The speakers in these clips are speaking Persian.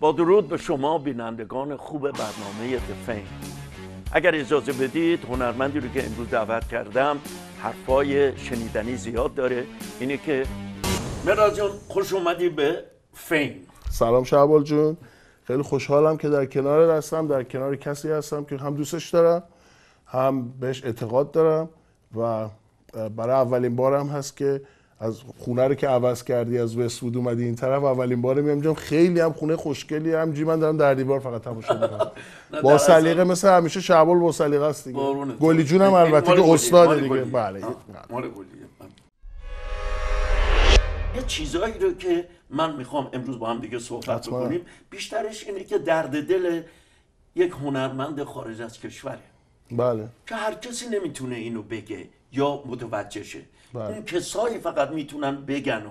با درود به شما بینندگان خوب برنامه دفین اگر اجازه بدید هنرمندی رو که امروز دعوت کردم حرفای شنیدنی زیاد داره اینه که مراز خوش اومدی به فین سلام شعبال جون خیلی خوشحالم که در کنار هستم در کنار کسی هستم که هم دوستش دارم هم بهش اعتقاد دارم و برای اولین بارم هست که از خونه رو که عوض کردی از وستوود اومدی این طرف اولین باره میام جام خیلی هم خونه خوشگلی هم جی من دارم در دیوار فقط تماشا میکنم با سلیقه مثل همیشه شعبال با سلیقه است دیگه گلی جون البته که استاد دیگه بله یه چیزایی رو که من میخوام امروز با هم دیگه صحبت بکنیم بیشترش اینه که درد دل یک هنرمند خارج از کشوره بله که هر کسی نمیتونه اینو بگه یا متوجه شه بله. اون کسایی فقط میتونن بگن و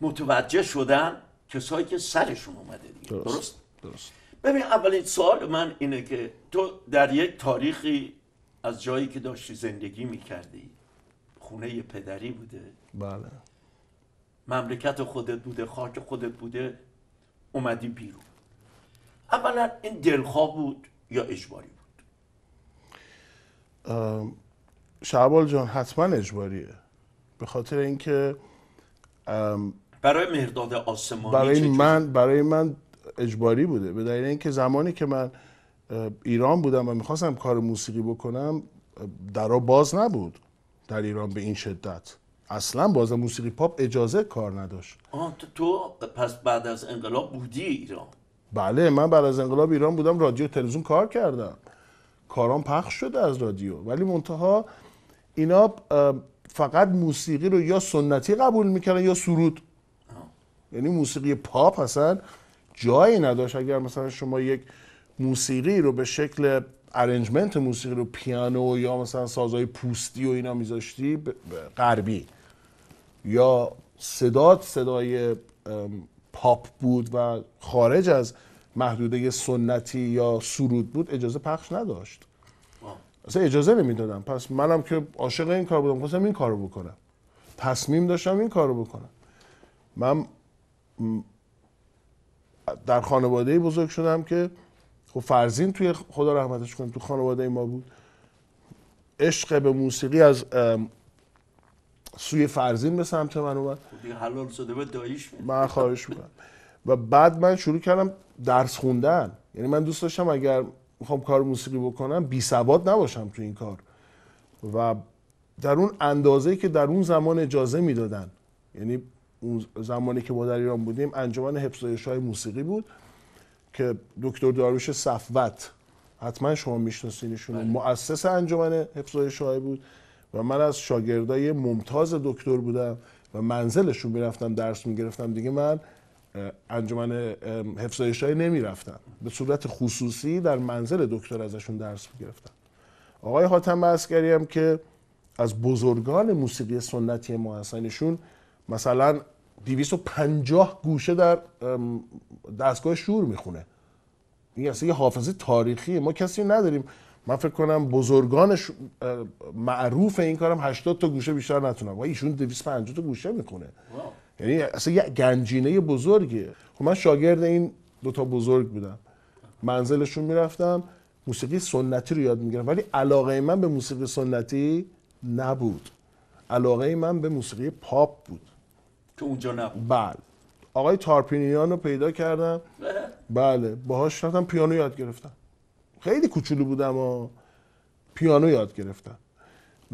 متوجه شدن کسایی که سرشون اومده دیگه درست, درست؟, ببین اولین سال من اینه که تو در یک تاریخی از جایی که داشتی زندگی میکردی خونه پدری بوده بله مملکت خودت بوده خاک خودت بوده اومدی بیرون اولا این دلخواه بود یا اجباری بود شعبال جان حتما اجباریه به خاطر اینکه برای مرداد آسمانی برای من برای من اجباری بوده به دلیل اینکه زمانی که من ایران بودم و میخواستم کار موسیقی بکنم درا باز نبود در ایران به این شدت اصلا باز موسیقی پاپ اجازه کار نداشت آه تو پس بعد از انقلاب بودی ایران بله من بعد از انقلاب ایران بودم رادیو تلویزیون کار کردم کارام پخش شده از رادیو ولی منتها اینا فقط موسیقی رو یا سنتی قبول میکنن یا سرود یعنی موسیقی پاپ اصلا جایی نداشت اگر مثلا شما یک موسیقی رو به شکل ارنجمنت موسیقی رو پیانو یا مثلا سازهای پوستی و اینا میذاشتی غربی یا صدات صدای پاپ بود و خارج از محدوده سنتی یا سرود بود اجازه پخش نداشت اصلا اجازه نمیدادم پس منم که عاشق این کار بودم خواستم این کارو بکنم تصمیم داشتم این کارو بکنم من در خانواده بزرگ شدم که خب فرزین توی خدا رحمتش کنه تو خانواده ما بود عشق به موسیقی از سوی فرزین به سمت من اومد خب حلال شده به من خواهش میکنم و بعد من شروع کردم درس خوندن یعنی من دوست داشتم اگر میخوام کار موسیقی بکنم بی سواد نباشم تو این کار و در اون اندازه که در اون زمان اجازه میدادن یعنی اون زمانی که ما در ایران بودیم انجمن حفظ های موسیقی بود که دکتر داروش صفوت حتما شما میشناسینشون بله. مؤسس انجمن حفظ های بود و من از شاگردای ممتاز دکتر بودم و منزلشون میرفتم درس میگرفتم دیگه من انجمن حفظ نمی به صورت خصوصی در منزل دکتر ازشون درس گرفتن. آقای حاتم عسکری هم که از بزرگان موسیقی سنتی ما هستن مثلا 250 گوشه در دستگاه شور میخونه این اصلا یه حافظه تاریخی ما کسی نداریم من فکر کنم بزرگان معروف این کارم 80 تا گوشه بیشتر نتونم و ایشون 250 تا گوشه میخونه یعنی اصلا یه گنجینه بزرگیه خب من شاگرد این دوتا بزرگ بودم منزلشون میرفتم موسیقی سنتی رو یاد میگرم ولی علاقه من به موسیقی سنتی نبود علاقه من به موسیقی پاپ بود که اونجا نبود بله آقای تارپینیان رو پیدا کردم بله باهاش رفتم پیانو یاد گرفتم خیلی کوچولو بودم و پیانو یاد گرفتم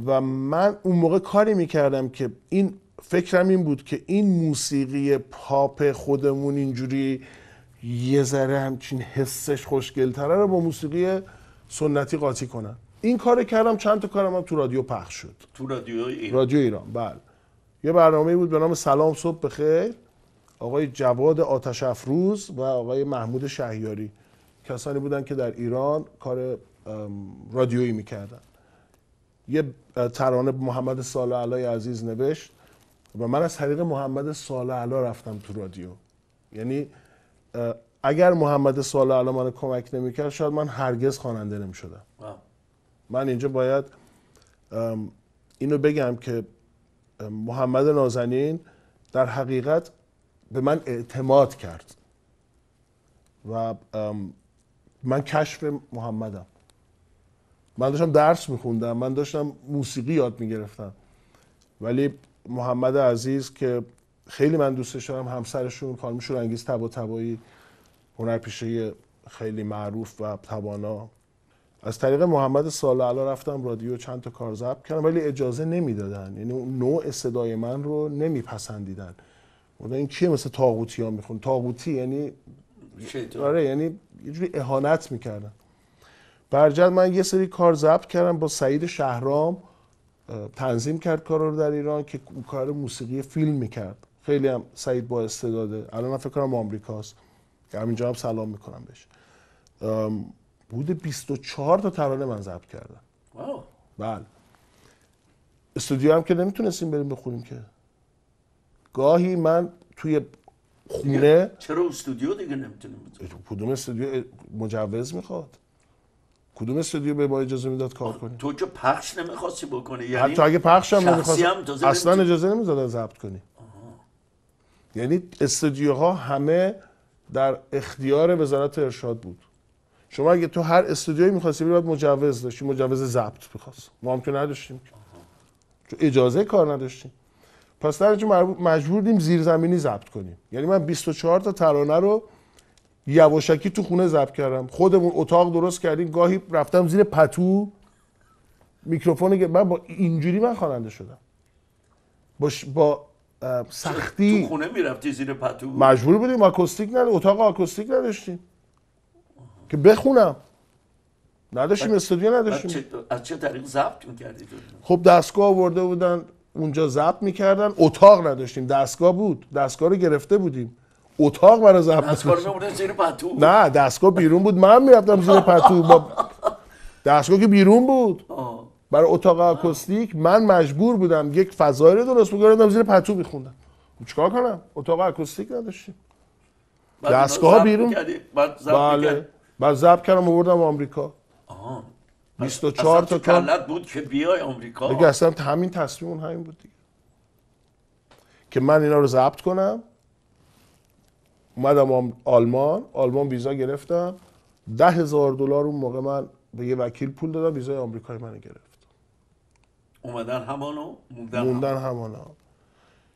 و من اون موقع کاری میکردم که این فکرم این بود که این موسیقی پاپ خودمون اینجوری یه ذره همچین حسش خوشگلتره رو با موسیقی سنتی قاطی کنن این کار کردم چند تا کارم هم تو رادیو پخش شد تو رادیو ایران رادیو ایران بله یه برنامه بود به نام سلام صبح بخیر آقای جواد آتش و آقای محمود شهیاری کسانی بودن که در ایران کار رادیویی میکردن یه ترانه محمد سال علای عزیز نوشت و من از طریق محمد سال علا رفتم تو رادیو یعنی اگر محمد سال علا من کمک نمیکرد شاید من هرگز خواننده نمیشدم من اینجا باید اینو بگم که محمد نازنین در حقیقت به من اعتماد کرد و من کشف محمدم من داشتم درس میخوندم من داشتم موسیقی یاد میگرفتم ولی محمد عزیز که خیلی من دوستش دارم همسرشون خانم شورانگیز تبا تبایی تبایی هنرپیشه خیلی معروف و توانا از طریق محمد سال علا رفتم رادیو چند تا کار ضبط کردم ولی اجازه نمیدادن یعنی اون نوع صدای من رو نمیپسندیدن اون این کیه مثل تاغوتی ها میخون تاغوتی یعنی آره یعنی یه جوری اهانت میکردن برجد من یه سری کار ضبط کردم با سعید شهرام تنظیم کرد کار رو در ایران که کار موسیقی فیلم میکرد خیلی هم سعید با استعداده الان فکر کنم آمریکاست که همینجا هم سلام میکنم بهش بود 24 تا ترانه من ضبط کردم بله استودیو هم که نمیتونستیم بریم بخونیم که گاهی من توی خونه چرا استودیو دیگه نمیتونیم کدوم استودیو مجوز میخواد کدوم استودیو به با اجازه میداد کار کنی تو که پخش نمیخواستی بکنی یعنی حتی اگه پخش هم نمیخواست اصلا اجازه نمیداد ضبط کنی آه. یعنی استودیوها همه در اختیار وزارت ارشاد بود شما اگه تو هر استودیویی میخواستی بری باید مجوز داشتی مجوز ضبط بخواست. ما هم که نداشتیم چون اجازه کار نداشتیم پس در مجبور زیرزمینی ضبط کنیم یعنی من 24 تا ترانه رو یواشکی تو خونه ضبط کردم خودمون اتاق درست کردیم گاهی رفتم زیر پتو میکروفون من با اینجوری من خواننده شدم با, با سختی تو خونه میرفتی زیر پتو مجبور بودیم آکوستیک نه اتاق آکوستیک نداشتیم که بخونم نداشتیم استودیو نداشتیم از چه طریق ضبط کردید؟ خب دستگاه آورده بودن اونجا ضبط میکردن اتاق نداشتیم دستگاه بود دستگاه رو گرفته بودیم اتاق برای زبط دستگاه زیر پتو نه دستگاه بیرون بود من میرفتم زیر پتو با دستگاه که بیرون بود برای اتاق آکوستیک من مجبور بودم یک فضایی رو درست بگردم زیر پتو میخوندم خب چیکار کنم اتاق آکوستیک نداشتیم دستگاه بیرون بله بعد ضبط کردم آوردم آمریکا آه. 24 تا بود که بیای آمریکا دیگه اصلا همین تصمیم اون همین بود دیگه که من اینا رو ضبط کنم اومدم آلمان آلمان ویزا گرفتم ده هزار دلار اون موقع من به یه وکیل پول دادم ویزای آمریکایی منو گرفت اومدن همانو موندن, موندن همانو.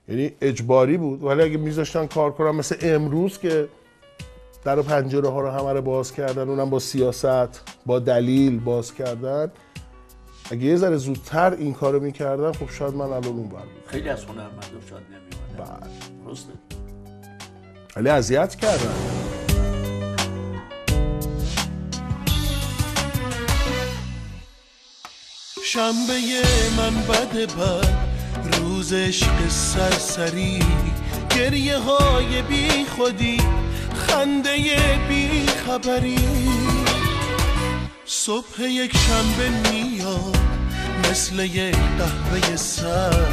یعنی اجباری بود ولی اگه میذاشتن کار کنم مثل امروز که در و پنجره ها رو همه رو باز کردن اونم با سیاست با دلیل باز کردن اگه یه ذره زودتر این کارو میکردن خب شاید من الان اون خیلی از هنرمندا شاید نمیومدن بله درسته ولی اذیت کردن شنبه من بد بد روز عشق سرسری گریه های بی خودی خنده بی خبری صبح یک شنبه میاد مثل یک قهوه سر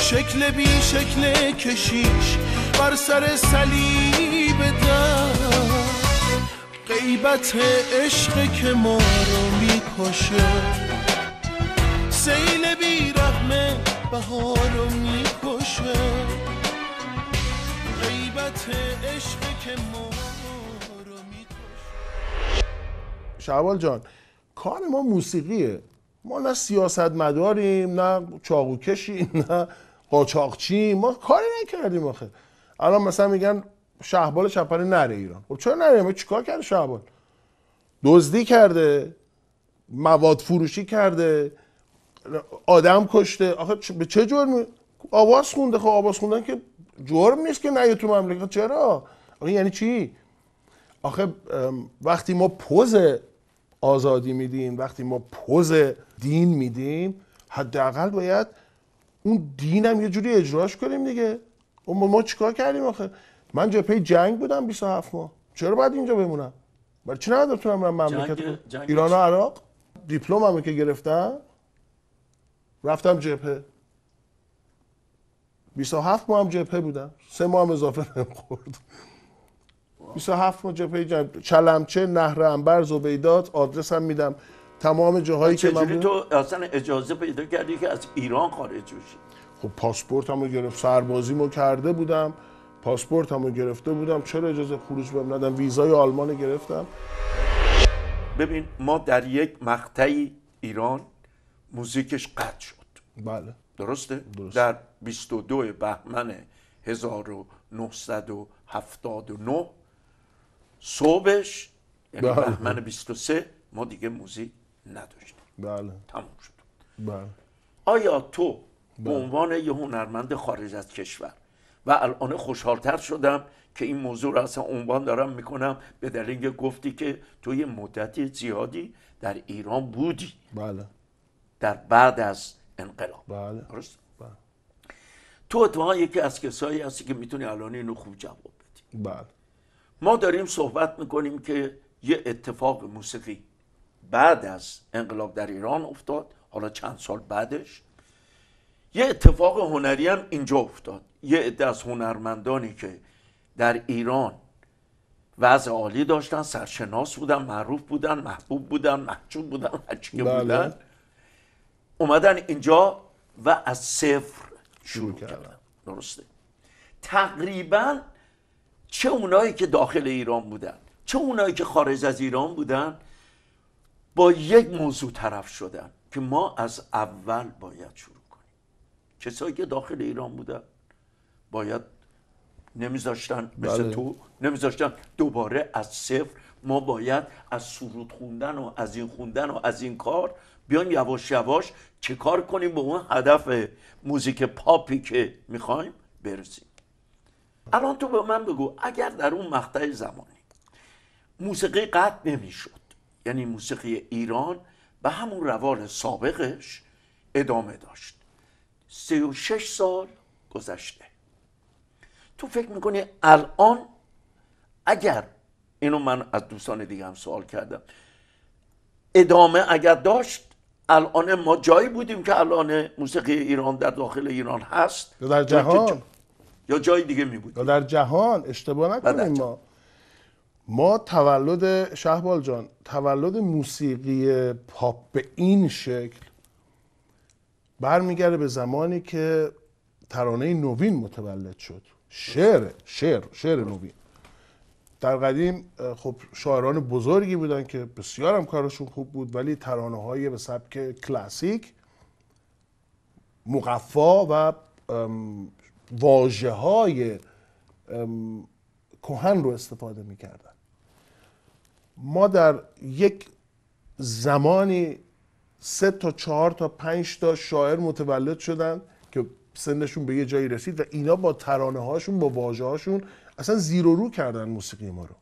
شکل بی شکل کشیش بر سر سلیب در غیبت عشق که ما رو میکشه سیل بی رحمه بها رو میکشه غیبت عشق که ما رو میکشه شعبال جان کار ما موسیقیه ما نه سیاست مداریم نه چاقوکشیم نه قاچاقچیم ما کاری نکردیم آخه الان مثلا میگن شهبال چپره نره ایران خب چرا نره ایران؟ چیکار کرد شهبال دزدی کرده مواد فروشی کرده آدم کشته آخه به چه جرم آواز خونده خب آواز خوندن که جرم نیست که نیه تو مملکت چرا آخه یعنی چی آخه وقتی ما پوز آزادی میدیم وقتی ما پوز دین میدیم حداقل باید اون دینم یه جوری اجراش کنیم دیگه اون ما چیکار کردیم آخه من جبهه جنگ بودم 27 ماه چرا باید اینجا بمونم برای چی ندارم تو من مملکت ایران و عراق دیپلممو که گرفتم رفتم جبهه 27 ماه هم جبهه بودم سه ماه هم اضافه نمی خورد 27 ماه جبهه جنگ چلمچه نهر انبر زبیدات هم میدم تمام جاهایی که من تو اصلا اجازه پیدا کردی که از ایران خارج بشی خب پاسپورتم رو گرفت سربازیمو کرده بودم پاسپورتم رو گرفته بودم چرا اجازه خروج بهم ندن ویزای آلمان گرفتم ببین ما در یک مقطعی ایران موزیکش قطع شد بله درسته؟ در 22 بهمن 1979 صبحش یعنی بله. بهمن 23 ما دیگه موزیک نداشتیم بله تموم شد بله آیا تو به بله. عنوان یه هنرمند خارج از کشور و الان خوشحالتر شدم که این موضوع رو اصلا عنوان دارم میکنم به دلیل گفتی که توی مدت زیادی در ایران بودی بله در بعد از انقلاب بله. درست؟ بله. تو اتفاقا یکی از کسایی هستی که میتونی الان اینو خوب جواب بدی بله ما داریم صحبت میکنیم که یه اتفاق موسیقی بعد از انقلاب در ایران افتاد حالا چند سال بعدش یه اتفاق هنری هم اینجا افتاد یه عده از هنرمندانی که در ایران وضع عالی داشتن سرشناس بودن معروف بودن محبوب بودن محجوب بودن هرچی بله. بودن اومدن اینجا و از صفر شروع کردن درسته تقریبا چه اونایی که داخل ایران بودن چه اونایی که خارج از ایران بودن با یک موضوع طرف شدن که ما از اول باید شروع کسایی که داخل ایران بودن باید نمیذاشتن مثل بله. تو نمیذاشتن دوباره از صفر ما باید از سرود خوندن و از این خوندن و از این کار بیان یواش یواش چه کار کنیم به اون هدف موزیک پاپی که میخوایم برسیم الان تو به من بگو اگر در اون مقطع زمانی موسیقی قطع نمیشد یعنی موسیقی ایران به همون روال سابقش ادامه داشت شش سال گذشته تو فکر میکنی الان اگر اینو من از دوستان دیگه هم سوال کردم ادامه اگر داشت الان ما جایی بودیم که الان موسیقی ایران در داخل ایران هست یا در جهان یا جای دیگه می یا در جهان اشتباه نکنیم ما ما تولد شهبال جان تولد موسیقی پاپ به این شکل برمیگرده به زمانی که ترانه نوین متولد شد شعر شعر شعر نوین در قدیم خب شاعران بزرگی بودن که بسیار هم کارشون خوب بود ولی ترانه های به سبک کلاسیک مقفا و واجه های کهن رو استفاده میکردن ما در یک زمانی سه تا چهار تا پنج تا شاعر متولد شدن که سنشون به یه جایی رسید و اینا با ترانه هاشون با واجه هاشون اصلا زیر و رو کردن موسیقی ما رو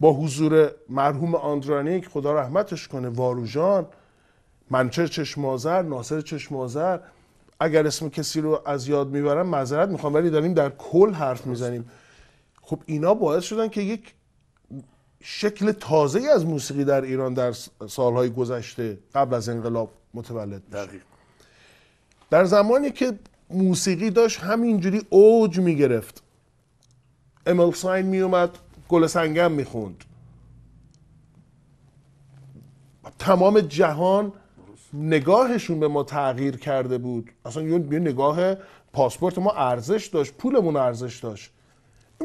با حضور مرحوم آندرانیک خدا رحمتش کنه واروژان منچر چشمازر ناصر چشمازر اگر اسم کسی رو از یاد میبرم معذرت میخوام ولی داریم در کل حرف میزنیم خب اینا باعث شدن که یک شکل تازه از موسیقی در ایران در سالهای گذشته قبل از انقلاب متولد میشه در زمانی که موسیقی داشت همینجوری اوج میگرفت امل ساین میومد گل سنگم میخوند تمام جهان نگاهشون به ما تغییر کرده بود اصلا یه نگاه پاسپورت ما ارزش داشت پولمون ارزش داشت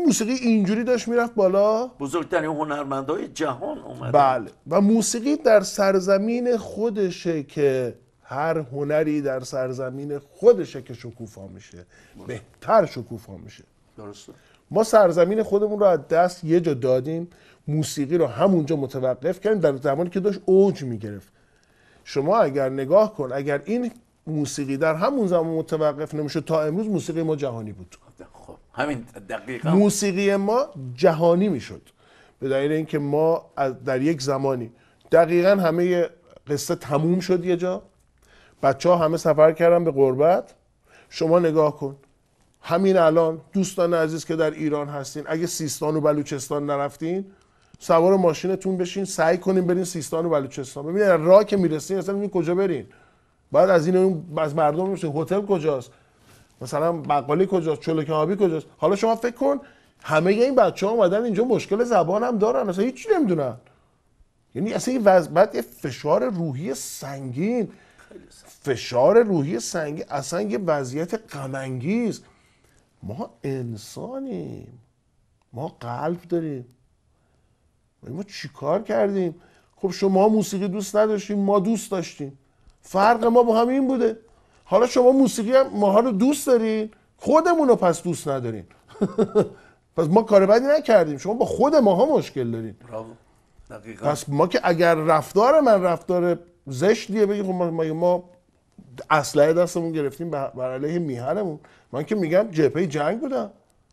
موسیقی اینجوری داشت میرفت بالا بزرگترین هنرمندای جهان اومده بله و موسیقی در سرزمین خودشه که هر هنری در سرزمین خودشه که شکوفا میشه بهتر شکوفا میشه درسته ما سرزمین خودمون رو از دست یه جا دادیم موسیقی رو همونجا متوقف کردیم در زمانی که داشت اوج میگرفت شما اگر نگاه کن اگر این موسیقی در همون زمان متوقف نمیشه تا امروز موسیقی ما جهانی بود موسیقی ما جهانی میشد به دلیل اینکه ما در یک زمانی دقیقا همه قصه تموم شد یه جا بچه ها همه سفر کردن به غربت شما نگاه کن همین الان دوستان عزیز که در ایران هستین اگه سیستان و بلوچستان نرفتین سوار ماشینتون بشین سعی کنین برین سیستان و بلوچستان ببینید راه که میرسین اصلا کجا برین بعد از این از مردم میشه هتل کجاست مثلا بقالی کجاست چلو آبی کجاست حالا شما فکر کن همه این بچه ها اومدن اینجا مشکل زبان هم دارن اصلا هیچی نمیدونن یعنی اصلا این وضعیت فشار روحی سنگین فشار روحی سنگین اصلا یه وضعیت غم ما انسانیم ما قلب داریم ما چیکار کردیم خب شما موسیقی دوست نداشتیم ما دوست داشتیم فرق ما با هم این بوده حالا شما موسیقی ماها رو دوست دارین خودمون رو پس دوست ندارین پس ما کار بدی نکردیم شما با خود ماها مشکل دارین پس ما که اگر رفتار من رفتار زشتیه بگی خب ما, ما اسلحه دستمون گرفتیم بر علیه میهنمون من که میگم جبهه جنگ بودم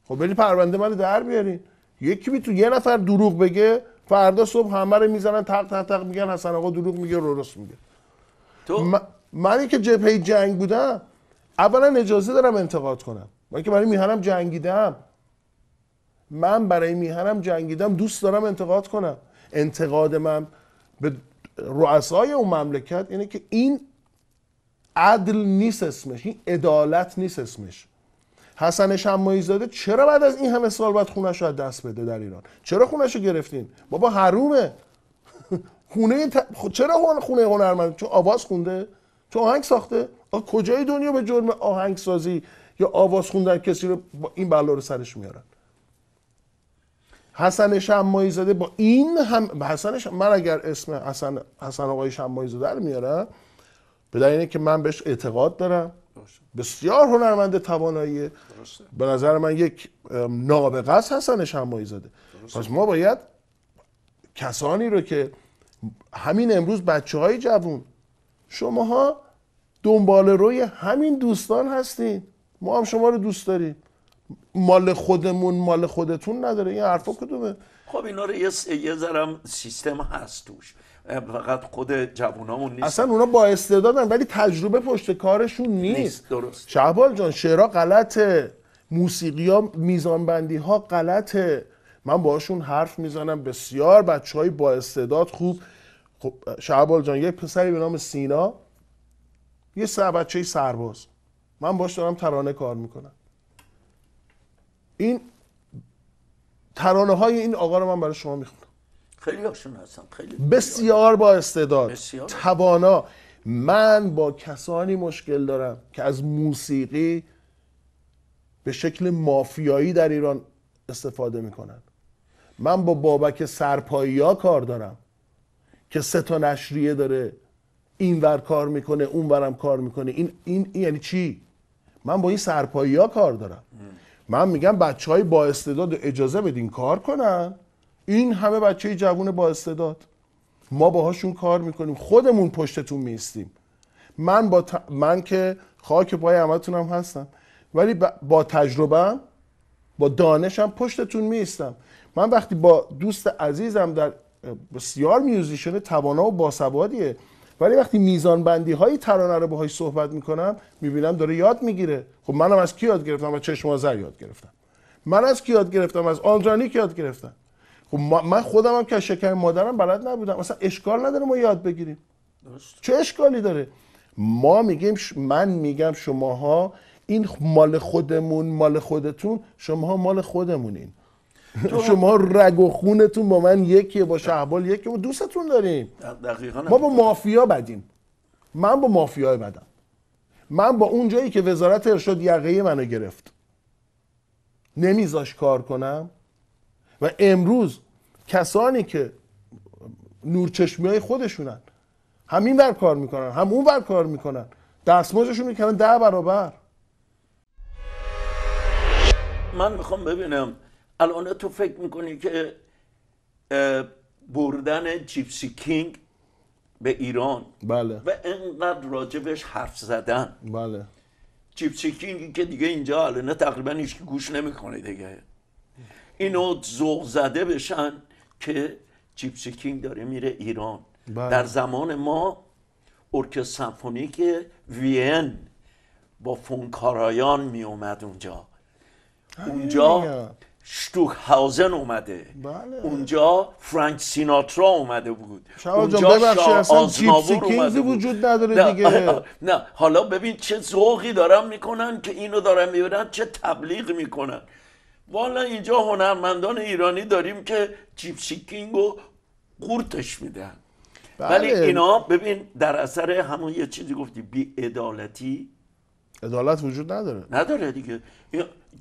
خب بری پرونده رو در بیارین یکی بی تو یه نفر دروغ بگه فردا صبح همه رو میزنن تق تق تق میگن حسن آقا دروغ میگه درست میگه تو منی که جبهه جنگ بودم اولا اجازه دارم انتقاد کنم من که برای میهنم جنگیدم من برای میهنم جنگیدم دوست دارم انتقاد کنم انتقاد من به رؤسای اون مملکت اینه که این عدل نیست اسمش این عدالت نیست اسمش حسن شمایی زاده چرا بعد از این همه سال باید خونش رو دست بده در ایران چرا خونش رو گرفتین بابا حرومه خونه ت... چرا خونه هنرمند چون آواز خونده که آهنگ ساخته آه کجای دنیا به جرم سازی یا آواز خوندن کسی رو با این بلا رو سرش میارن حسن شمایی زده با این هم حسن شم... من اگر اسم حسن حسن آقای شمایی زده رو میارم به که من بهش اعتقاد دارم بسیار هنرمند تواناییه به نظر من یک نابغه است حسن شمایی زده پس ما باید کسانی رو که همین امروز بچه های جوون شماها دنبال روی همین دوستان هستین ما هم شما رو دوست داریم مال خودمون مال خودتون نداره این حرفا کدومه خب اینا رو یه, یه سیستم هست توش فقط خود جوونامون نیست اصلا اونا با استعدادن ولی تجربه پشت کارشون نیست, نیست. درست شهبال جان شعرها غلطه موسیقی ها میزان بندی ها غلطه من باشون حرف میزنم بسیار بچه های با استعداد خوب خب شعبال جان یک پسری به نام سینا یه سه بچه سرباز من باش دارم ترانه کار میکنم این ترانه های این آقا رو من برای شما میخونم خیلی هاشون هستم خیلی بسیار با استعداد بسیار. توانا من با کسانی مشکل دارم که از موسیقی به شکل مافیایی در ایران استفاده میکنن من با بابک سرپایی ها کار دارم که سه تا نشریه داره این ور کار میکنه اون کار میکنه این, این, یعنی چی من با این سرپایی ها کار دارم من میگم بچه های با استعداد اجازه بدین کار کنن این همه بچه جوون با استعداد ما باهاشون کار میکنیم خودمون پشتتون میستیم من با من که خاک پای هم هستم ولی با تجربه با دانشم پشتتون میستم من وقتی با دوست عزیزم در بسیار میوزیشن توانا و باسوادیه ولی وقتی میزان بندی های ترانه رو باهاش صحبت میکنم میبینم داره یاد میگیره خب منم از کی یاد گرفتم از چشم آذر یاد گرفتم من از کی یاد گرفتم از آندرانیک یاد گرفتم خب من خودم هم که شکر مادرم بلد نبودم مثلا اشکال نداره ما یاد بگیریم درست. چه اشکالی داره ما میگیم من میگم شماها این مال خودمون مال خودتون شماها مال خودمونین شما رگ و خونتون با من یکیه با شهبال یکیه و دوستتون داریم ما با مافیا بدیم من با مافیا بدم من با اون جایی که وزارت ارشاد یقه منو گرفت نمیذاش کار کنم و امروز کسانی که نورچشمی های خودشونن همین ور کار میکنن هم اون بر کار میکنن دستمزدشون میکنن ده برابر من میخوام ببینم الان تو فکر میکنی که بردن جیپسی کینگ به ایران بله. و انقدر راجبش حرف زدن بله جیپسی کینگی که دیگه اینجا الان تقریبا هیچ گوش نمیکنه دیگه اینو ذوق زده بشن که جیپسی کینگ داره میره ایران بله. در زمان ما ارکستر سمفونیک وین با فونکارایان می اومد اونجا اونجا شتوکهاوزن اومده بله. اونجا فرانک سیناترا اومده بود اونجا شاه آزناور اومده بود. وجود نداره دیگه نه. حالا ببین چه ذوقی دارن میکنن که اینو دارن میبرن چه تبلیغ میکنن والا اینجا هنرمندان ایرانی داریم که جیپسی کینگو قورتش میدن ولی بله. اینا ببین در اثر همون یه چیزی گفتی بیعدالتی عدالت وجود نداره نداره دیگه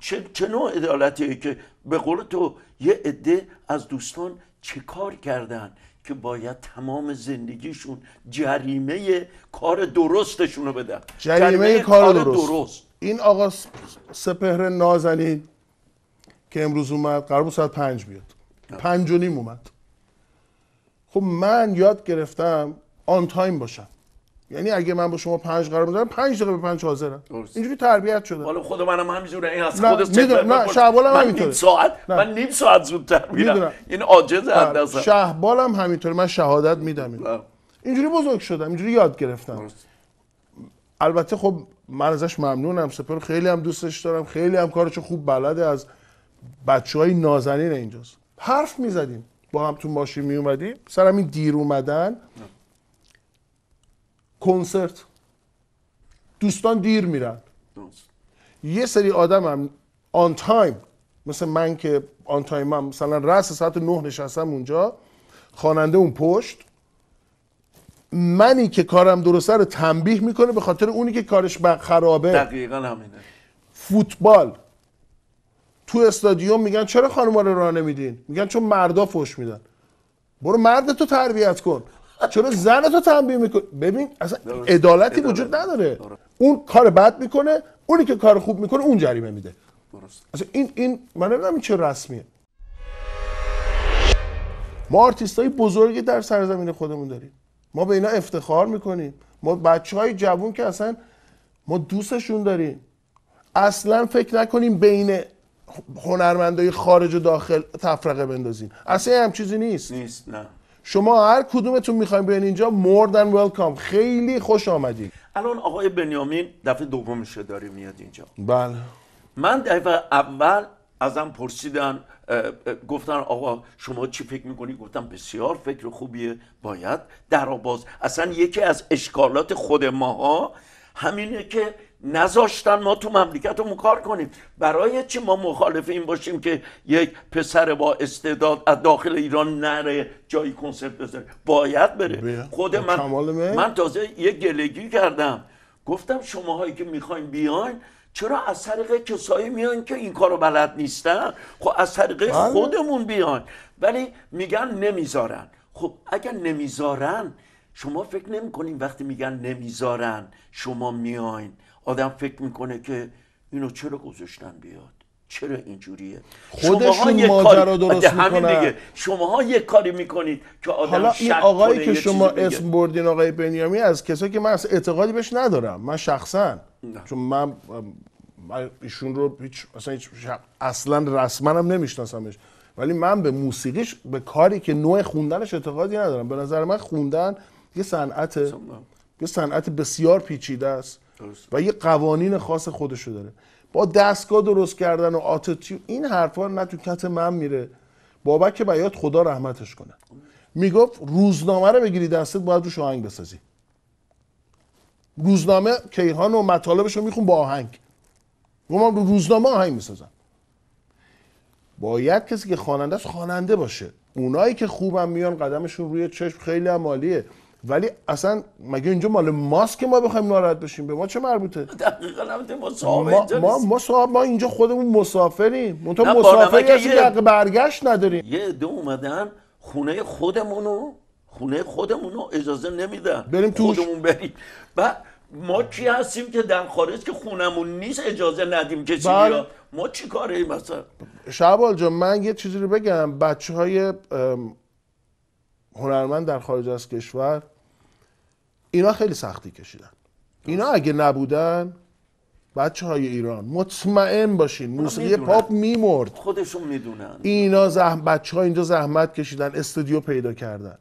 چه, چه نوع عدالتیه که به قول تو یه عده از دوستان چه کار کردن که باید تمام زندگیشون جریمه کار درستشون رو بدن جریمه, کار, درست. این آقا سپهر نازنین که امروز اومد قرار ساعت پنج بیاد نه. پنج و نیم اومد خب من یاد گرفتم آن تایم باشم یعنی اگه من با شما پنج قرار میذارم پنج دقیقه به پنج حاضرم اینجوری تربیت شده حالا خود منم همینجوره این از خودت میدونم نه شهبال هم همینطوره من ساعت نه. من نیم ساعت زودتر میرم این عاجز هندسه شهبال هم همینطوره من شهادت میدم اینو اینجوری بزرگ شدم اینجوری یاد گرفتم برست. البته خب من ازش ممنونم سپر خیلی هم دوستش دارم خیلی هم کارش خوب بلده از بچه های نازنین اینجاست حرف میزدیم با هم تو ماشین میومدیم سرم این دیر اومدن کنسرت دوستان دیر میرن یه سری آدم هم آن تایم مثل من که آن تایم هم مثلا رست ساعت نه نشستم اونجا خواننده اون پشت منی که کارم درسته رو تنبیه میکنه به خاطر اونی که کارش خرابه دقیقا همینه فوتبال تو استادیوم میگن چرا خانم‌ها رو راه نمیدین میگن چون مردا فوش میدن برو مرد تربیت کن چرا زن تو تنبیه میکنه ببین اصلا عدالتی وجود نداره اون کار بد میکنه اونی که کار خوب میکنه اون جریمه میده درست اصلا این این من نمیدونم چه رسمیه ما آرتیست های بزرگی در سرزمین خودمون داریم ما به اینا افتخار میکنیم ما بچه های جوون که اصلا ما دوستشون داریم اصلا فکر نکنیم بین هنرمندای خارج و داخل تفرقه بندازیم اصلا هم چیزی نیست نیست نه شما هر کدومتون میخوایم بیاین اینجا more than welcome خیلی خوش آمدید الان آقای بنیامین دفعه دومشه داری میاد اینجا بله من دفعه اول ازم پرسیدن گفتن آقا شما چی فکر میکنی گفتم بسیار فکر خوبیه باید در آباز اصلا یکی از اشکالات خود ماها همینه که نذاشتن ما تو رو کار کنیم برای چی ما مخالف این باشیم که یک پسر با استعداد از داخل ایران نره جایی کنسرت بذاره باید بره خود من من تازه یک گلگی کردم گفتم شماهایی که میخواین بیاین چرا از طریق کسایی میان که این کارو بلد نیستن خب از طریق بله. خودمون بیان ولی میگن نمیذارن خب اگر نمیذارن شما فکر نمیکنین وقتی میگن نمیذارن شما میاین آدم فکر میکنه که اینو چرا گذاشتن بیاد چرا اینجوریه خودشون ماجرا درست میکنن دیگه ها یه کاری میکنید که آدم حالا این آقایی که شما اسم بردین آقای بنیامی از کسایی که من اعتقادی بهش ندارم من شخصا چون من ایشون رو اصلا, هیچ اصلا رسما هم نمیشناسمش ولی من به موسیقیش به کاری که نوع خوندنش اعتقادی ندارم به نظر من خوندن یه صنعت یه صنعت بسیار پیچیده است و یه قوانین خاص خودشو داره با دستگاه درست کردن و آتتیو این حرفا نه تو کت من میره بابک بیات خدا رحمتش کنه میگفت روزنامه رو بگیری دستت باید روش آهنگ بسازی روزنامه کیهان و مطالبش رو میخون با آهنگ و من رو روزنامه آهنگ میسازم باید کسی که خواننده است خواننده باشه اونایی که خوبم میان قدمشون روی چشم خیلی عمالیه ولی اصلا مگه اینجا مال ماست که ما بخوایم ناراحت بشیم به ما چه مربوطه دقیقاً ما صاحب ما ما, صاحب ما اینجا خودمون مسافریم تو مسافری هستیم که برگشت نداریم یه دو اومدن خونه خودمونو خونه خودمونو اجازه نمیدن بریم توش خودمون بریم و ما چی هستیم که در خارج که خونمون نیست اجازه ندیم که بله. چی بیا ما چی کاره ایم مثلا شعبال جان من یه چیزی رو بگم بچه های هنرمند در خارج از کشور اینا خیلی سختی کشیدن اینا اگه نبودن بچه های ایران مطمئن باشین موسیقی پاپ میمرد خودشون میدونن اینا زحم بچه ها اینجا زحمت کشیدن استودیو پیدا کردن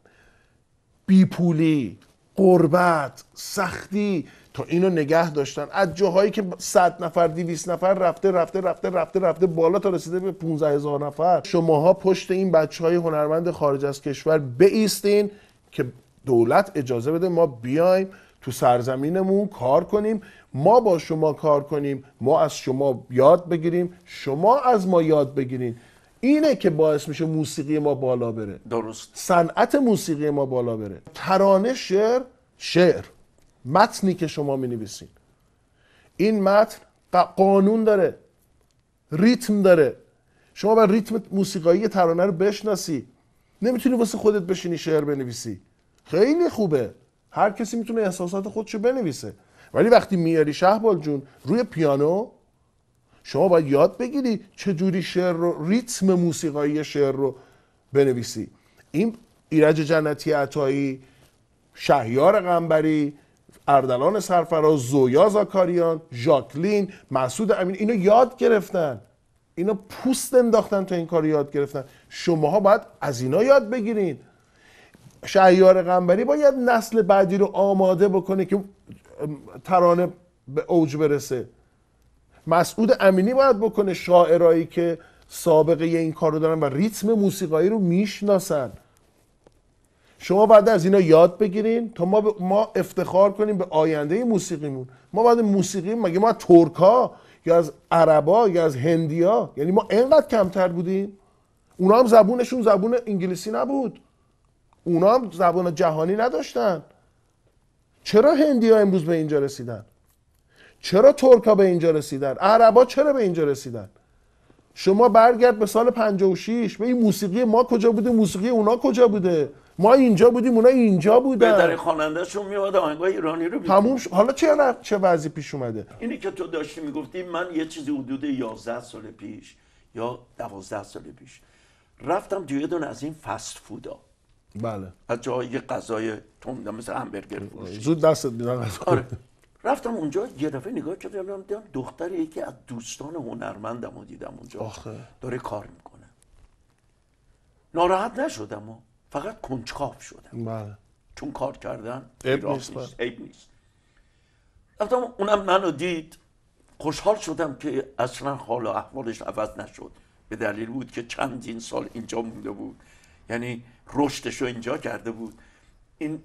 بیپولی قربت سختی تا اینو نگه داشتن از جاهایی که 100 نفر دیویس نفر رفته رفته رفته رفته رفته بالا تا رسیده به 15 هزار نفر شماها پشت این بچه های هنرمند خارج از کشور بیستین که دولت اجازه بده ما بیایم تو سرزمینمون کار کنیم ما با شما کار کنیم ما از شما یاد بگیریم شما از ما یاد بگیرین اینه که باعث میشه موسیقی ما بالا بره درست صنعت موسیقی ما بالا بره ترانه شعر شعر متنی که شما می نویسین این متن قانون داره ریتم داره شما بر ریتم موسیقایی ترانه رو بشناسی نمیتونی واسه خودت بشینی شعر بنویسی خیلی خوبه هر کسی میتونه احساسات خودشو بنویسه ولی وقتی میاری شهبال جون روی پیانو شما باید یاد بگیری چجوری شعر رو ریتم موسیقایی شعر رو بنویسی این ایرج جنتی عطایی شهیار غنبری اردلان سرفراز زویا زاکاریان ژاکلین محسود امین اینو یاد گرفتن اینا پوست انداختن تا این کار یاد گرفتن شماها باید از اینا یاد بگیرین شهیار قنبری باید نسل بعدی رو آماده بکنه که ترانه به اوج برسه مسعود امینی باید بکنه شاعرایی که سابقه این کار رو دارن و ریتم موسیقایی رو میشناسن شما بعد از اینا یاد بگیرین تا ما, ما افتخار کنیم به آینده موسیقیمون ما بعد موسیقی مگه ما ترکا یا از عربا یا از هندیا یعنی ما انقدر کمتر بودیم اونا هم زبونشون زبون انگلیسی نبود اونا هم زبان جهانی نداشتن چرا هندی ها امروز به اینجا رسیدن چرا ترک ها به اینجا رسیدن عربا چرا به اینجا رسیدن شما برگرد به سال 56 به این موسیقی ما کجا بوده موسیقی اونا کجا بوده ما اینجا بودیم اونا اینجا بودن خواننده شون میواد آهنگای ایرانی رو تموم حالا چه چه وضعی پیش اومده اینی که تو داشتی میگفتی من یه چیزی حدود 11 سال پیش یا 12 سال پیش رفتم توی از این فست فودا بله از جایی غذای تند مثل همبرگر فروشی زود دست از آره رفتم اونجا یه دفعه نگاه کردم دیدم دختر یکی از دوستان هنرمندم رو دیدم اونجا آخه. داره کار میکنه ناراحت نشدم و فقط کنچکاف شدم بله چون کار کردن بله. عیب نیست, رفتم اونم منو دید خوشحال شدم که اصلا حال و احوالش عوض نشد به دلیل بود که چندین سال اینجا مونده بود یعنی رشدش رو اینجا کرده بود این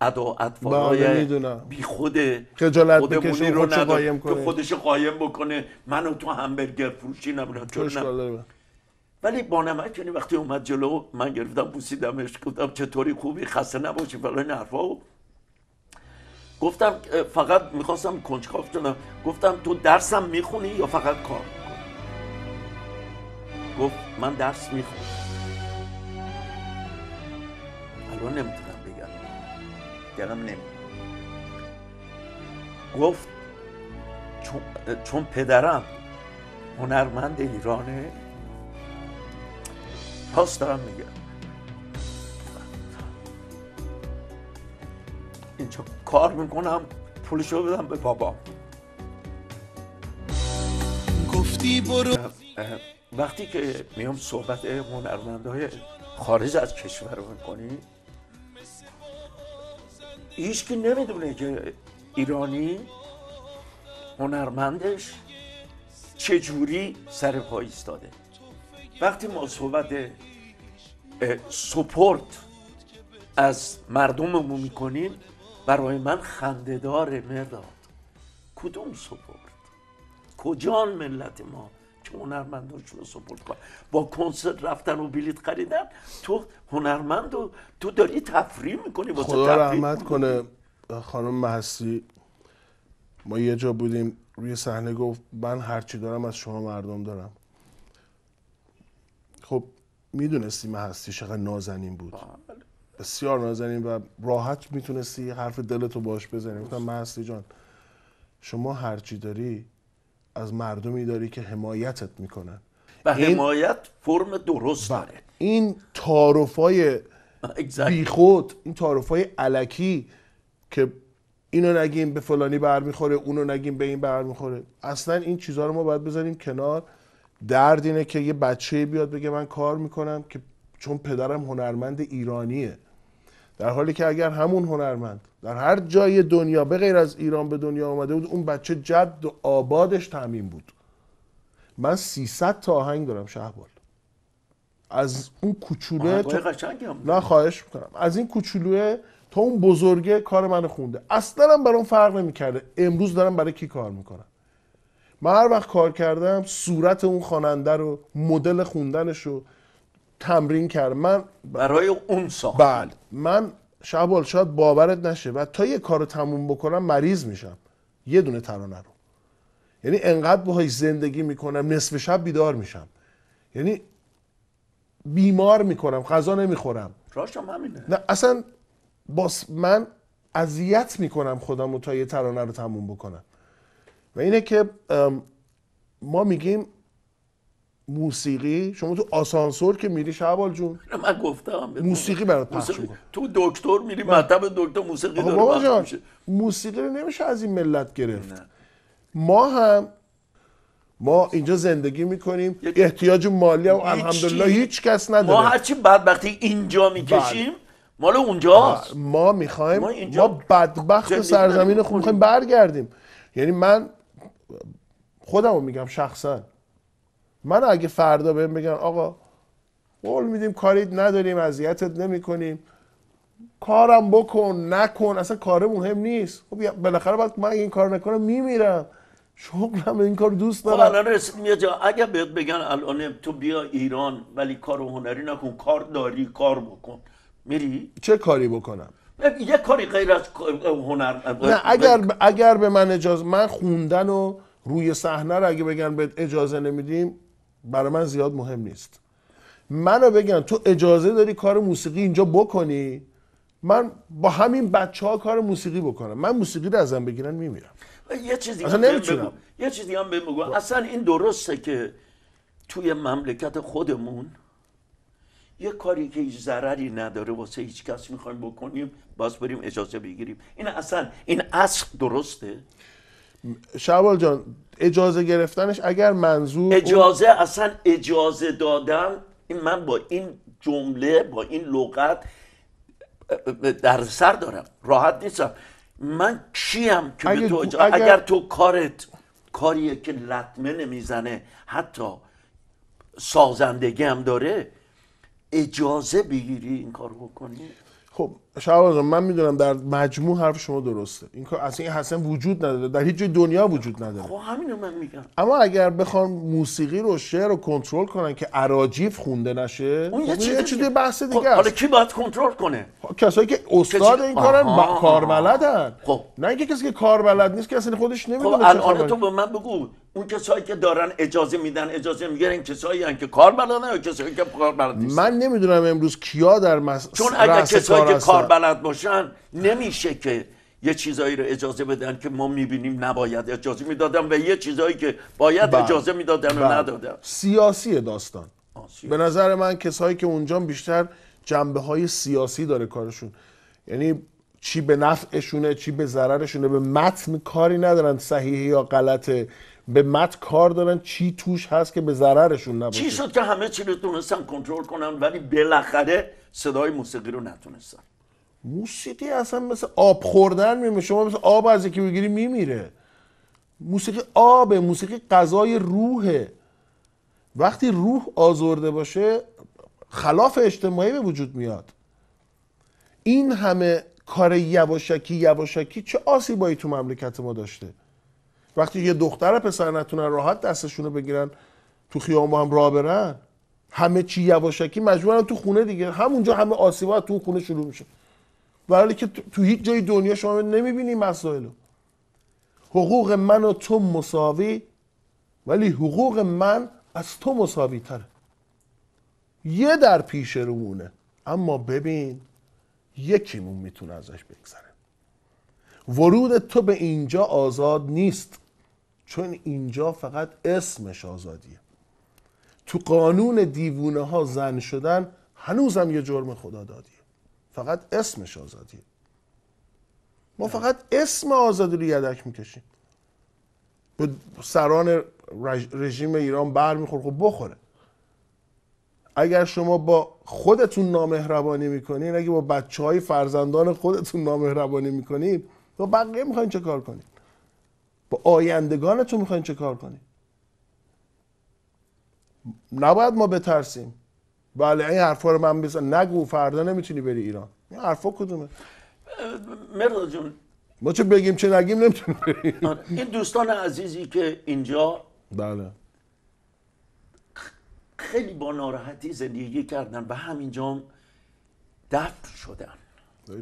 ادا اطفالای بله، بی خود خجالت بکشه رو قایم کنه خودش قایم بکنه منو تو همبرگر فروشی نبودم چون ولی با یعنی وقتی اومد جلو من گرفتم بوسیدمش گفتم چطوری خوبی خسته نباشی این حرفا گفتم فقط میخواستم کنچکاف کنم گفتم تو درسم میخونی یا فقط کار میکنی گفت من درس میخونم رو نمیتونم بگم دلم نمی گفت چون, پدرم هنرمند ایرانه پاس دارم میگم اینجا کار میکنم پولشو بدم به بابام گفتی برو وقتی که میام صحبت هنرمندهای خارج از کشور رو میکنی هیچ که نمیدونه که ایرانی هنرمندش چجوری سر پا استاده وقتی ما صحبت سپورت از مردممون میکنیم برای من خندهدار مرداد کدوم سپورت کجان ملت ما هنرمنداشون رو سپورت کنن با کنسرت رفتن و بلیت خریدن تو هنرمند رو تو داری تفریم میکنی خدا رحمت کنه خانم محسی ما یه جا بودیم روی صحنه گفت من هرچی دارم از شما مردم دارم خب میدونستی محسی چقدر نازنین بود بله. بسیار نازنین و راحت میتونستی حرف دلتو باش بزنی گفتم محسی جان شما هرچی داری از مردمی داری که حمایتت میکنن و حمایت فرم درست داره این تعارف های بیخود این تعارف های علکی که اینو نگیم به فلانی برمیخوره اونو نگیم به این برمیخوره اصلا این چیزها رو ما باید بذاریم کنار درد اینه که یه بچه بیاد بگه من کار میکنم که چون پدرم هنرمند ایرانیه در حالی که اگر همون هنرمند در هر جای دنیا به غیر از ایران به دنیا آمده بود اون بچه جد و آبادش تعمین بود من 300 تا آهنگ دارم شهبال از اون کوچوله تو... نه خواهش میکنم از این کوچولوه تا اون بزرگه کار من خونده اصلا هم اون فرق نمیکرده امروز دارم برای کی کار میکنم من هر وقت کار کردم صورت اون خواننده رو مدل خوندنش رو تمرین کردم من برای اون ساخت بله من شعبال شاید باورت نشه و تا یه رو تموم بکنم مریض میشم یه دونه ترانه رو یعنی انقدر باهاش زندگی میکنم نصف شب بیدار میشم یعنی بیمار میکنم غذا نمیخورم راشم همینه نه اصلا باس من اذیت میکنم خودم و تا یه ترانه رو تموم بکنم و اینه که ما میگیم موسیقی شما تو آسانسور که میری شعبال جون من گفتم موسیقی برات پخش موسیقی. تو دکتر میری بله. مطب دکتر موسیقی داره میشه موسیقی رو نمیشه از این ملت گرفت ما هم ما اینجا زندگی میکنیم احتیاج مالی هم الحمدلله هیچ کس نداره ما هرچی بدبختی اینجا میکشیم بله. مال اونجا بله. ما میخوایم ما, اینجا ما بدبخت سرزمین خود میخوایم برگردیم یعنی من خودمو میگم شخصا من اگه فردا بهم بگن آقا قول میدیم کاریت نداریم اذیتت نمیکنیم کارم بکن نکن اصلا کار مهم نیست خب بالاخره بعد من این کار نکنم میمیرم شغلم این کار دوست خب، دارم الان رسیدیم یه جا اگه بهت بگن الان تو بیا ایران ولی کار هنری نکن کار داری کار بکن میری چه کاری بکنم یه کاری غیر از هنر نه اگر اگر به من اجازه من خوندن و روی صحنه رو اگه بگن به اجازه نمیدیم برای من زیاد مهم نیست منو بگن تو اجازه داری کار موسیقی اینجا بکنی من با همین بچه ها کار موسیقی بکنم من موسیقی رو ازم بگیرن میمیرم یه چیزی اصلا یه چیزی هم بگو اصلا این درسته که توی مملکت خودمون یه کاری که هیچ ضرری نداره واسه هیچ کس میخوایم بکنیم باز بریم اجازه بگیریم این اصلا این اصل درسته شعبال جان اجازه گرفتنش اگر منظور اجازه اصلا اجازه دادن این من با این جمله با این لغت در سر دارم راحت نیستم من کیم که اگر... تو اجازه... اگر... تو کارت کاریه که لطمه نمیزنه حتی سازندگی هم داره اجازه بگیری این کار بکنی خب شما من میدونم در مجموع حرف شما درسته این کار اصلا این حسن وجود نداره در هیچ جای دنیا وجود نداره خب همینو من میگم اما اگر بخوام موسیقی رو شعر رو کنترل کنن که اراجیف خونده نشه اون یه خب چیز دیگه بحث دیگه خب است حالا کی باید کنترل کنه خب کسایی که استاد این کارن با... کاربلدن خب نه اینکه کسی که بلد نیست که اصلا خودش نمیدونه خب الان تو به من بگو اون کسایی که دارن اجازه میدن اجازه میگیرن کسایی هن که کار بلدن یا کسایی که کار بلد من نمیدونم امروز کیا در مس... چون اگه کسایی که کار کار بلد باشن نمیشه که یه چیزایی رو اجازه بدن که ما میبینیم نباید اجازه میدادن و یه چیزایی که باید بله. اجازه میدادن و بله. ندادن سیاسی داستان سیاسی. به نظر من کسایی که اونجا بیشتر جنبه های سیاسی داره کارشون یعنی چی به نفعشونه چی به ضررشونه به متن کاری ندارن صحیح یا غلطه به مت کار دارن چی توش هست که به ضررشون نباشه چی شد که همه چی رو تونستن کنترل کنن ولی بالاخره صدای موسیقی رو نتونستن موسیقی اصلا مثل آب خوردن میمه شما مثل آب از یکی بگیری میمیره موسیقی آب موسیقی غذای روحه وقتی روح آزرده باشه خلاف اجتماعی به وجود میاد این همه کار یواشکی یواشکی چه آسیبایی تو مملکت ما داشته وقتی یه دختر پسر نتونن راحت دستشونو بگیرن تو خیام با هم راه برن همه چی یواشکی مجبورن تو خونه دیگه همونجا همه آسیبا تو خونه شروع میشه برای که تو هیچ جای دنیا شما نمیبینی مسائل حقوق من و تو مساوی ولی حقوق من از تو مساوی تره یه در پیش روونه اما ببین یکیمون میتونه ازش بگذره ورود تو به اینجا آزاد نیست چون اینجا فقط اسمش آزادیه تو قانون دیوونه ها زن شدن هنوزم یه جرم خدا دادیه فقط اسمش آزادیه ما فقط اسم آزادی رو یدک میکشیم به سران رژیم ایران بر میخور خب بخوره اگر شما با خودتون نامهربانی میکنین اگر با بچه های فرزندان خودتون نامهربانی میکنین با بقیه میخواین چه کار کنین با آیندگانتون میخواین چه کار کنین نباید ما بترسیم بله این حرفا رو من بزن نگو فردا نمیتونی بری ایران این حرفا کدومه مرد جون ما چه بگیم چه نگیم نمیتونیم بریم آره. این دوستان عزیزی که اینجا بله خیلی با ناراحتی زندگی کردن و همینجا دفن شدن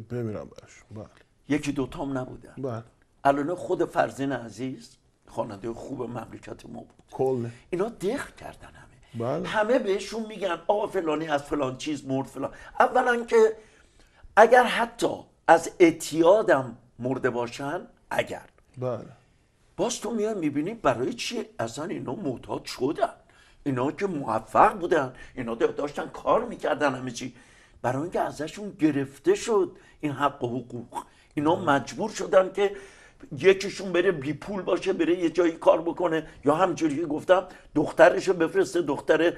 بمیرم باش بله یکی دوتام نبودن بله الان خود فرزین عزیز خانده خوب مملکت ما بود کل اینا دق کردن بله. همه بهشون میگن آقا فلانی از فلان چیز مرد فلان اولا که اگر حتی از اعتیادم مرده باشن اگر بله باز تو میان میبینی برای چی اصلا اینا معتاد شدن اینا که موفق بودن اینا داشتن کار میکردن همه چی برای اینکه ازشون گرفته شد این حق و حقوق اینا بله. مجبور شدن که یکیشون بره بی پول باشه بره یه جایی کار بکنه یا همجوری گفتم دخترش رو بفرسته دختر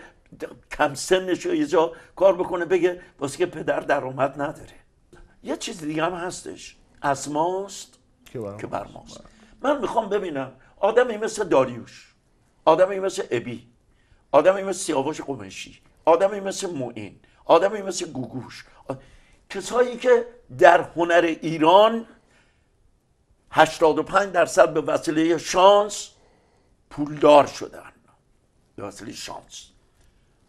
کم سنش یه جا کار بکنه بگه واسه که پدر درآمد نداره یه چیز دیگه هم هستش از ماست که بر, ماست من میخوام ببینم آدمی مثل داریوش آدمی مثل ابی آدمی مثل سیاوش قمشی آدمی مثل موین آدمی مثل گوگوش کسایی که در هنر ایران 85 درصد به وسیله شانس پولدار شدن به وسیله شانس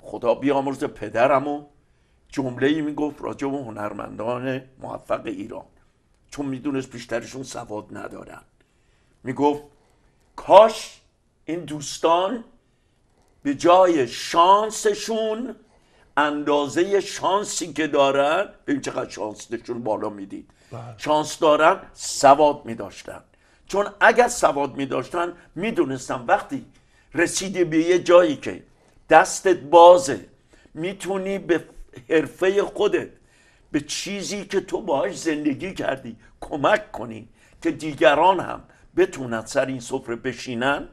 خدا بیامرز پدرمو جمله ای میگفت راجع به هنرمندان موفق ایران چون میدونست بیشترشون سواد ندارن میگفت کاش این دوستان به جای شانسشون اندازه شانسی که دارن این چقدر شانسشون بالا میدید بله. شانس دارن سواد میداشتن چون اگر سواد میداشتن میدونستم وقتی رسیدی به یه جایی که دستت بازه میتونی به حرفه خودت به چیزی که تو باهاش زندگی کردی کمک کنی که دیگران هم بتونن سر این سفره بشینن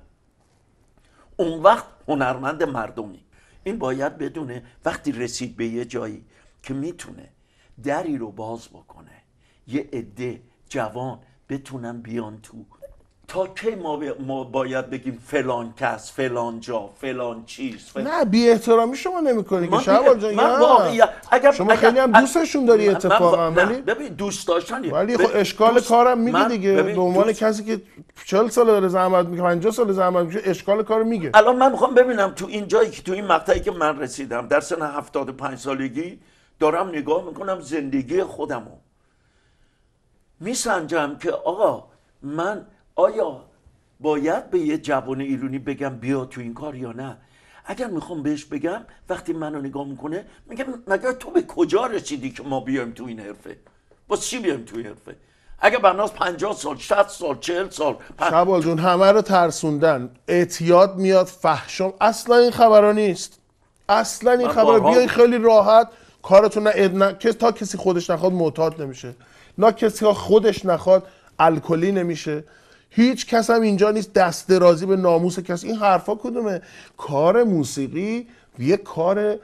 اون وقت هنرمند مردمی این باید بدونه وقتی رسید به یه جایی که میتونه دری رو باز بکنه یه عده جوان بتونن بیان تو تا کی ما, ما باید بگیم فلان کس فلان جا فلان چیز فلان... نه بی احترامی شما نمیکنی که بی... جان من واقعا اگر شما خیلی هم دوستشون داری اتفاقا ولی ببین دوست داشتن ولی خب اشکال دوست... کارم میگه دیگه به عنوان دوست... کسی که 40 سال داره زحمت میکنه 50 سال زحمت میکشه اشکال کار میگه الان من میخوام ببینم تو این جایی که تو این مقطعی که من رسیدم در سن 75 سالگی دارم نگاه میکنم زندگی خودمو میسنجم که آقا من آیا باید به یه جوان ایرونی بگم بیا تو این کار یا نه اگر میخوام بهش بگم وقتی منو نگاه میکنه میگم مگر تو به کجا رسیدی که ما بیایم تو این حرفه با چی بیایم تو این حرفه اگر بناس 50 سال 60 سال 40 سال پن... شبال جون همه رو ترسوندن اعتیاد میاد فحشم اصلا این خبرا نیست اصلا این خبر بیای خیلی راحت کارتون نه تا کسی خودش نخواد معتاد نمیشه نه کسی خودش نخواد الکلی نمیشه هیچ کس هم اینجا نیست دست درازی به ناموس کسی این حرفا کدومه کار موسیقی یه کار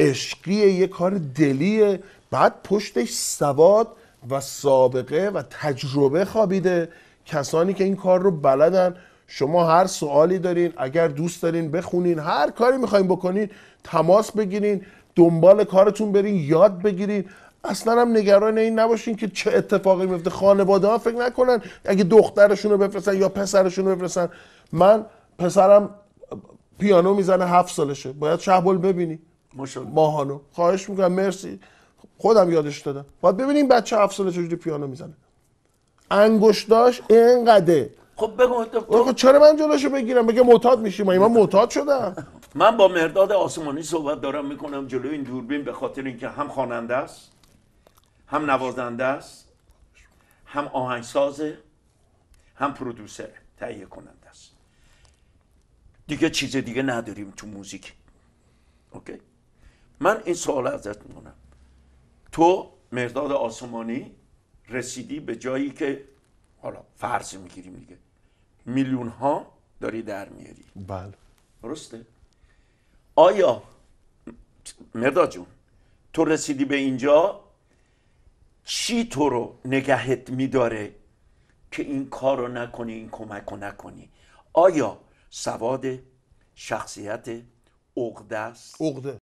عشقیه یه کار دلیه بعد پشتش سواد و سابقه و تجربه خوابیده کسانی که این کار رو بلدن شما هر سوالی دارین اگر دوست دارین بخونین هر کاری میخواین بکنین تماس بگیرین دنبال کارتون برین یاد بگیرین اصلا هم نگران این نباشین که چه اتفاقی میفته خانواده ها فکر نکنن اگه دخترشون رو بفرستن یا پسرشون رو بفرستن من پسرم پیانو میزنه هفت سالشه باید شهبل ببینی ماهانو خواهش میکنم مرسی خودم یادش دادم باید ببینیم بچه هفت ساله چجوری پیانو میزنه انگشتاش اینقده خب بگو خب چرا من جلوشو بگیرم بگه معتاد میشی من من معتاد شدم من با مرداد آسمانی صحبت دارم میکنم جلوی این دوربین به خاطر اینکه هم خواننده است هم نوازنده است هم آهنگسازه هم پرودوسره تهیه کننده است دیگه چیز دیگه نداریم تو موزیک اوکی من این سوال ازت میکنم تو مرداد آسمانی رسیدی به جایی که حالا فرض میگیریم دیگه میلیون ها داری در میاری بله درسته آیا مرداد جون تو رسیدی به اینجا چی تو رو نگهت میداره که این کار رو نکنی این کمک رو نکنی آیا سواد شخصیت عقده است عقده